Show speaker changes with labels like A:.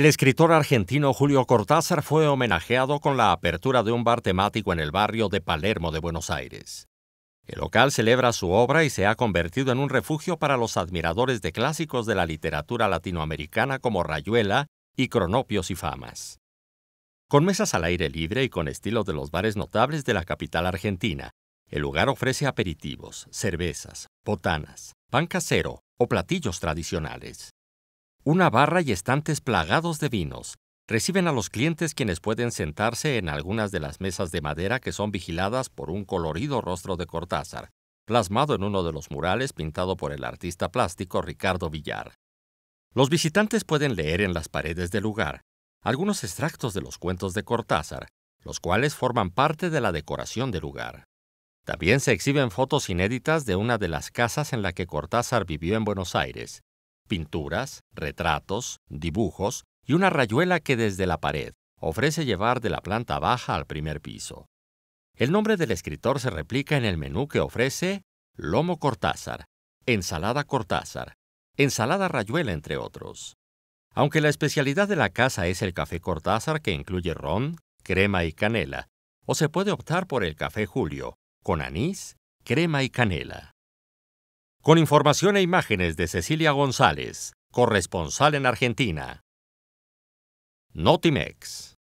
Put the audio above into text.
A: El escritor argentino Julio Cortázar fue homenajeado con la apertura de un bar temático en el barrio de Palermo de Buenos Aires. El local celebra su obra y se ha convertido en un refugio para los admiradores de clásicos de la literatura latinoamericana como Rayuela y Cronopios y Famas. Con mesas al aire libre y con estilo de los bares notables de la capital argentina, el lugar ofrece aperitivos, cervezas, botanas, pan casero o platillos tradicionales. Una barra y estantes plagados de vinos. Reciben a los clientes quienes pueden sentarse en algunas de las mesas de madera que son vigiladas por un colorido rostro de Cortázar, plasmado en uno de los murales pintado por el artista plástico Ricardo Villar. Los visitantes pueden leer en las paredes del lugar algunos extractos de los cuentos de Cortázar, los cuales forman parte de la decoración del lugar. También se exhiben fotos inéditas de una de las casas en la que Cortázar vivió en Buenos Aires, pinturas, retratos, dibujos y una rayuela que desde la pared ofrece llevar de la planta baja al primer piso. El nombre del escritor se replica en el menú que ofrece lomo Cortázar, ensalada Cortázar, ensalada rayuela entre otros. Aunque la especialidad de la casa es el café Cortázar que incluye ron, crema y canela, o se puede optar por el café Julio, con anís, crema y canela. Con información e imágenes de Cecilia González, corresponsal en Argentina. Notimex.